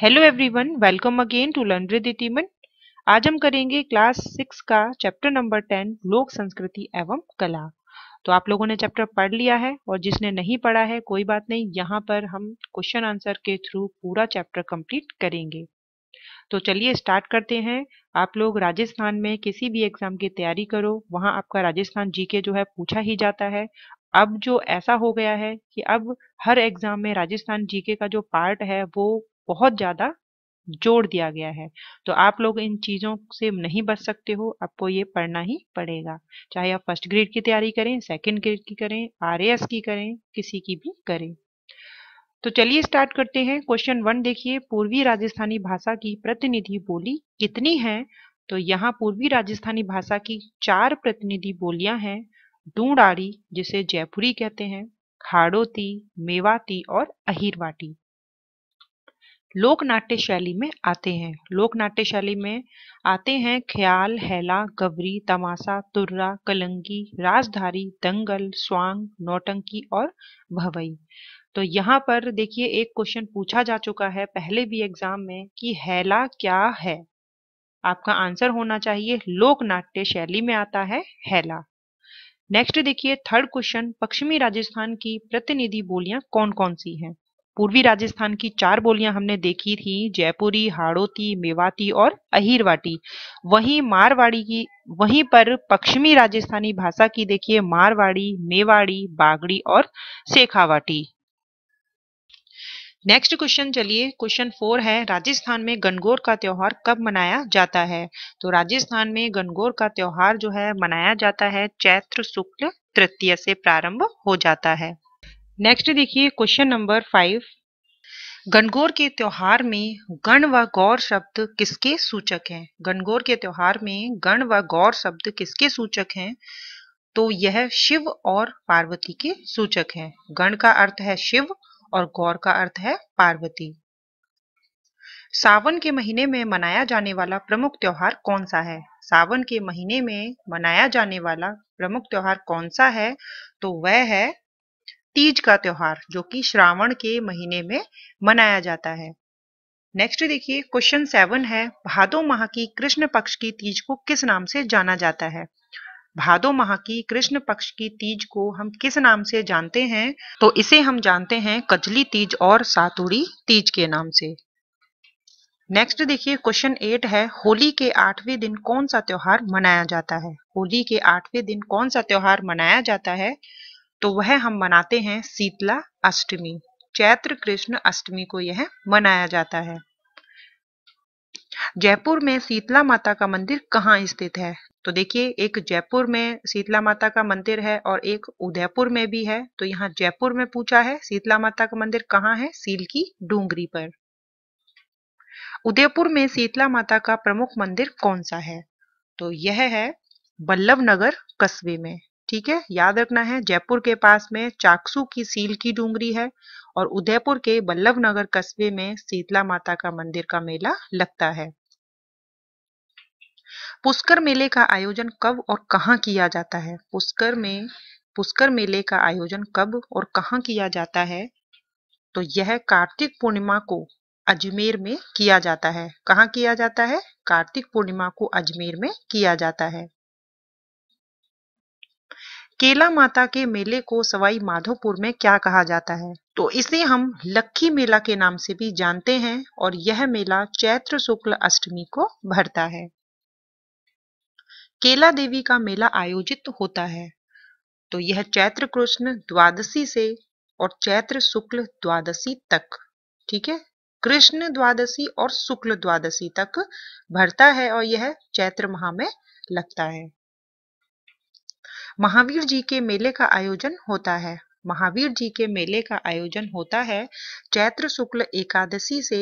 Hello everyone welcome again to लंड्रे दिटीमन आज हम करेंगे क्लास सिक्स का चैप्टर नंबर टेन लोक संस्कृति एवं कला तो आप लोगों ने चैप्टर पढ़ लिया है और जिसने नहीं पढ़ा है कोई बात नहीं यहाँ पर हम क्वेश्चन आंसर के थ्रू पूरा चैप्टर कंप्लीट करेंगे तो चलिए स्टार्ट करते हैं आप लोग राजस्थान में किसी भी एग्जाम की तैयारी करो वहाँ आपका राजस्थान जीके जो है पूछा ही जाता है अब जो ऐसा हो गया है कि अब हर एग्जाम में राजस्थान जीके का जो पार्ट है वो बहुत ज़्यादा जोड़ दिया गया है तो आप लोग इन चीज़ों से नहीं बच सकते हो आपको ये पढ़ना ही पड़ेगा चाहे आप फर्स्ट ग्रेड की तैयारी करें सेकंड ग्रेड की करें आरएएस की करें किसी की भी करें तो चलिए स्टार्ट करते हैं क्वेश्चन वन देखिए पूर्वी राजस्थानी भाषा की प्रतिनिधि बोली कितनी है तो यहाँ पूर्वी राजस्थानी भाषा की चार प्रतिनिधि बोलियां हैं डूडारी जिसे जयपुरी कहते हैं खाड़ोती मेवाती और अहिरवाटी लोक नाट्य शैली में आते हैं लोक नाट्य शैली में आते हैं ख्याल हैला गवरी तमाशा तुर्रा कलंगी राजधारी दंगल स्वांग नौटंकी और भवई तो यहाँ पर देखिए एक क्वेश्चन पूछा जा चुका है पहले भी एग्जाम में कि हैला क्या है आपका आंसर होना चाहिए लोक नाट्य शैली में आता है हैला नेक्स्ट देखिए थर्ड क्वेश्चन पश्चिमी राजस्थान की प्रतिनिधि बोलियां कौन कौन सी हैं पूर्वी राजस्थान की चार बोलियां हमने देखी थी जयपुरी हाड़ोती मेवाती और अहिरवाटी वहीं मारवाड़ी की वहीं पर पश्चिमी राजस्थानी भाषा की देखिए मारवाड़ी मेवाड़ी बागड़ी और शेखावाटी नेक्स्ट क्वेश्चन चलिए क्वेश्चन फोर है राजस्थान में गणगौर का त्यौहार कब मनाया जाता है तो राजस्थान में गणगौर का त्यौहार जो है मनाया जाता है चैत्र शुक्ल तृतीय से प्रारंभ हो जाता है नेक्स्ट देखिए क्वेश्चन नंबर फाइव गणगौर के त्योहार में गण व गौर शब्द किसके सूचक हैं गणगौर के त्योहार में गण व गौर शब्द किसके सूचक हैं तो यह शिव और पार्वती के सूचक हैं गण का अर्थ है शिव और गौर का अर्थ है पार्वती सावन के महीने में मनाया जाने वाला प्रमुख त्योहार कौन सा है सावन के महीने में मनाया जाने वाला प्रमुख त्योहार कौन सा है तो वह है तीज का त्योहार जो कि श्रावण के महीने में मनाया जाता है नेक्स्ट देखिए क्वेश्चन सेवन है भादो माह की कृष्ण पक्ष की तीज को किस नाम से जाना जाता है भादो माह की कृष्ण पक्ष की तीज को हम किस नाम से जानते हैं तो इसे हम जानते हैं कजली तीज और सातुड़ी तीज के नाम से नेक्स्ट देखिए क्वेश्चन एट है होली के आठवें दिन कौन सा त्योहार मनाया जाता है होली के आठवें दिन कौन सा त्योहार मनाया जाता है तो वह हम मनाते हैं शीतला अष्टमी चैत्र कृष्ण अष्टमी को यह मनाया जाता है जयपुर में शीतला माता का मंदिर कहाँ स्थित है तो देखिए एक जयपुर में शीतला माता का मंदिर है और एक उदयपुर में भी है तो यहाँ जयपुर में पूछा है शीतला माता का मंदिर कहाँ है सील की डूंगरी पर उदयपुर में शीतला माता का प्रमुख मंदिर कौन सा है तो यह है बल्लभ नगर कस्बे में ठीक है याद रखना है जयपुर के पास में चाकसू की सील की डूंगरी है और उदयपुर के बल्लभ नगर कस्बे में शीतला माता का मंदिर का मेला लगता है पुष्कर मेले का आयोजन कब और कहाँ किया जाता है पुष्कर में पुष्कर मेले का आयोजन कब और कहाँ किया जाता है तो यह कार्तिक पूर्णिमा को अजमेर में किया जाता है कहाँ किया जाता है कार्तिक पूर्णिमा को अजमेर में किया जाता है केला माता के मेले को सवाई माधोपुर में क्या कहा जाता है तो इसे हम लक्खी मेला के नाम से भी जानते हैं और यह मेला चैत्र शुक्ल अष्टमी को भरता है केला देवी का मेला आयोजित होता है तो यह चैत्र कृष्ण द्वादशी से और चैत्र शुक्ल द्वादशी तक ठीक है कृष्ण द्वादशी और शुक्ल द्वादशी तक भरता है और यह चैत्र माह में लगता है महावीर जी के मेले का आयोजन होता है महावीर जी के मेले का आयोजन होता है चैत्र शुक्ल एकादशी से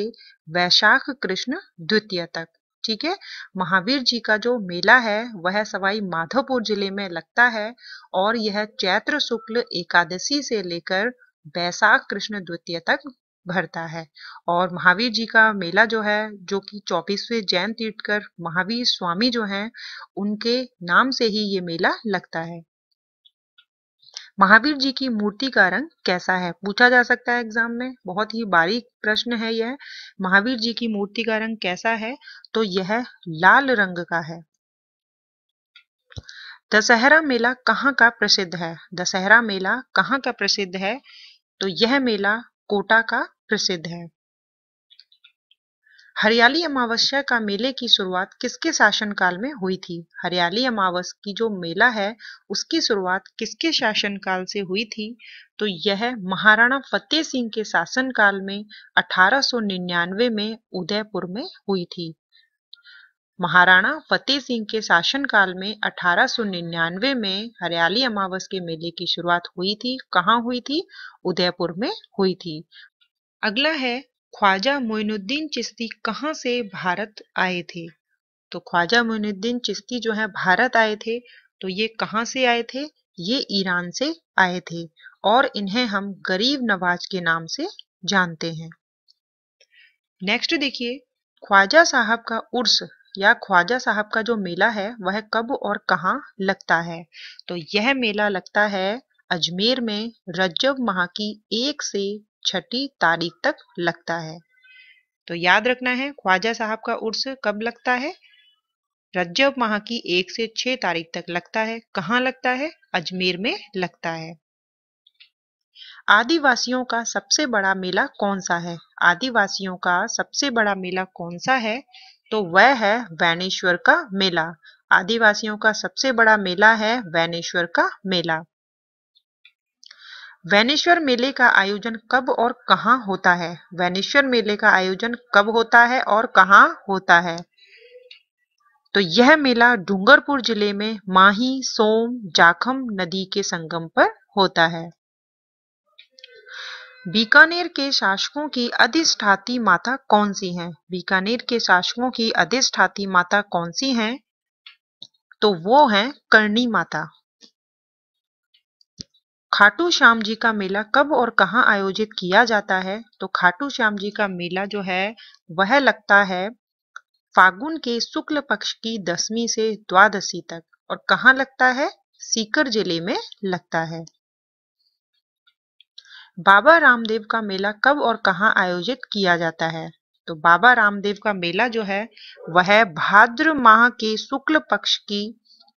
वैशाख कृष्ण द्वितीय तक ठीक है महावीर जी का जो मेला है वह सवाई माधोपुर जिले में लगता है और यह चैत्र शुक्ल एकादशी से लेकर बैसाख कृष्ण द्वितीय तक भरता है और महावीर जी का मेला जो है जो कि चौबीसवें जैन तीर्थकर महावीर स्वामी जो हैं उनके नाम से ही ये मेला लगता है महावीर जी की मूर्ति का रंग कैसा है पूछा जा सकता है एग्जाम में बहुत ही बारीक प्रश्न है यह महावीर जी की मूर्ति का रंग कैसा है तो यह लाल रंग का है दशहरा मेला कहाँ का प्रसिद्ध है दशहरा मेला कहाँ का प्रसिद्ध है तो यह मेला कोटा का प्रसिद्ध है हरियाली अमावस्या का मेले की शुरुआत किसके शासनकाल में हुई थी हरियाली अमावस की जो मेला है उसकी शुरुआत किसके शासनकाल से हुई थी तो यह महाराणा फतेह सिंह के शासनकाल में 1899 में उदयपुर में हुई थी महाराणा फतेह सिंह के शासनकाल में 1899 में हरियाली अमावस के मेले की शुरुआत हुई थी कहाँ हुई थी उदयपुर में हुई थी अगला है ख्वाजा मोइनुद्दीन चिश्ती कहाँ से भारत आए थे तो ख्वाजा मोइनुद्दीन चिश्ती जो है भारत आए थे तो ये कहाँ से आए थे ये ईरान से आए थे और इन्हें हम गरीब नवाज के नाम से जानते हैं नेक्स्ट देखिए ख्वाजा साहब का उर्स या ख्वाजा साहब का जो मेला है वह कब और कहाँ लगता है तो यह मेला लगता है अजमेर में रज्जब माह की एक से छठी तारीख तक लगता है तो याद रखना है ख्वाजा साहब का उर्स कब लगता है रज्जब माह की एक से छह तारीख तक लगता है कहाँ लगता है अजमेर में लगता है आदिवासियों का सबसे बड़ा मेला कौन सा है आदिवासियों का सबसे बड़ा मेला कौन सा है तो वह है वैनेश्वर का मेला आदिवासियों का सबसे बड़ा मेला है वैनेश्वर का मेला वैनेश्वर मेले का आयोजन कब और कहाँ होता है वैनेश्वर मेले का आयोजन कब होता है और कहाँ होता है तो यह मेला डूंगरपुर जिले में माही सोम जाखम नदी के संगम पर होता है बीकानेर के शासकों की अधिष्ठाती माता कौन सी हैं? बीकानेर के शासकों की अधिष्ठाती माता कौन सी हैं? तो वो हैं करणी माता खाटू श्याम जी का मेला कब और कहाँ आयोजित किया जाता है तो खाटू श्याम जी का मेला जो है वह लगता है फागुन के शुक्ल पक्ष की दसवीं से द्वादशी तक और कहा लगता है सीकर जिले में लगता है बाबा रामदेव का मेला कब और कहाँ आयोजित किया जाता है तो बाबा रामदेव का मेला जो है वह भाद्र माह के शुक्ल पक्ष की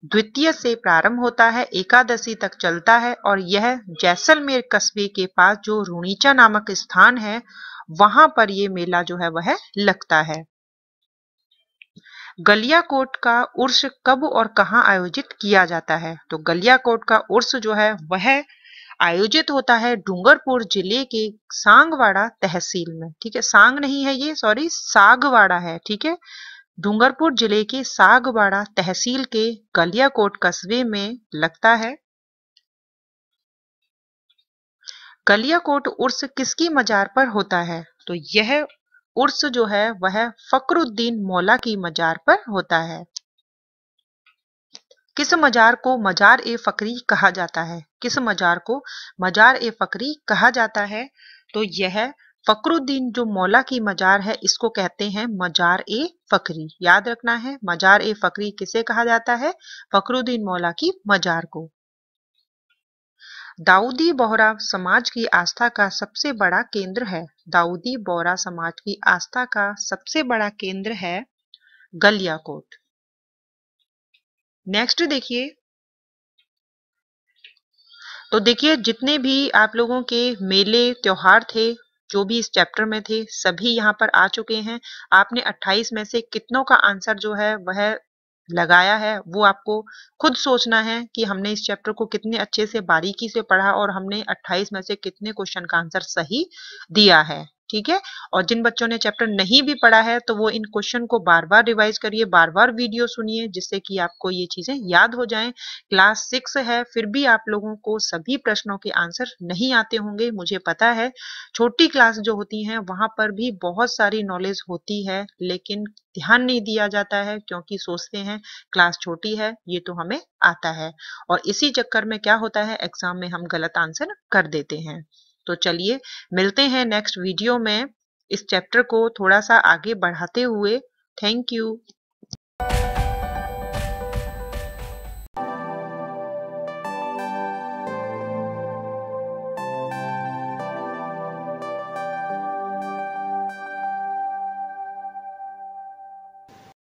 द्वितीय से प्रारंभ होता है एकादशी तक चलता है और यह जैसलमेर कस्बे के पास जो रूणीचा नामक स्थान है वहां पर ये मेला जो है वह लगता है गलियाकोट का उर्स कब और कहाँ आयोजित किया जाता है तो गलियाकोट का उर्स जो है वह आयोजित होता है डूंगरपुर जिले के सांगवाड़ा तहसील में ठीक है सांग नहीं है ये सॉरी सागवाड़ा है ठीक है डूंगरपुर जिले के सागवाड़ा तहसील के गलियाकोट कस्बे में लगता है गलियाकोट उर्स किसकी मजार पर होता है तो यह उर्स जो है वह फकरुद्दीन मौला की मजार पर होता है किस मजार को मजार ए फकरी कहा जाता है किस मजार को मजार ए फकरी कहा जाता है तो यह फकरुद्दीन जो मौला की मजार है इसको कहते हैं मजार ए फकरी याद रखना है मजार ए फकरी किसे कहा जाता है फकरुद्दीन मौला की मजार को दाऊदी बोहरा समाज की आस्था का सबसे बड़ा केंद्र है दाऊदी बोहरा समाज की आस्था का सबसे बड़ा केंद्र है गलियाकोट नेक्स्ट देखिए तो देखिए जितने भी आप लोगों के मेले त्योहार थे जो भी इस चैप्टर में थे सभी यहाँ पर आ चुके हैं आपने 28 में से कितनों का आंसर जो है वह लगाया है वो आपको खुद सोचना है कि हमने इस चैप्टर को कितने अच्छे से बारीकी से पढ़ा और हमने 28 में से कितने क्वेश्चन का आंसर सही दिया है ठीक है और जिन बच्चों ने चैप्टर नहीं भी पढ़ा है तो वो इन क्वेश्चन को बार बार रिवाइज करिए बार बार वीडियो सुनिए जिससे कि आपको ये चीजें याद हो जाएं क्लास सिक्स है फिर भी आप लोगों को सभी प्रश्नों के आंसर नहीं आते होंगे मुझे पता है छोटी क्लास जो होती है वहां पर भी बहुत सारी नॉलेज होती है लेकिन ध्यान नहीं दिया जाता है क्योंकि सोचते हैं क्लास छोटी है ये तो हमें आता है और इसी चक्कर में क्या होता है एग्जाम में हम गलत आंसर कर देते हैं तो चलिए मिलते हैं नेक्स्ट वीडियो में इस चैप्टर को थोड़ा सा आगे बढ़ाते हुए थैंक यू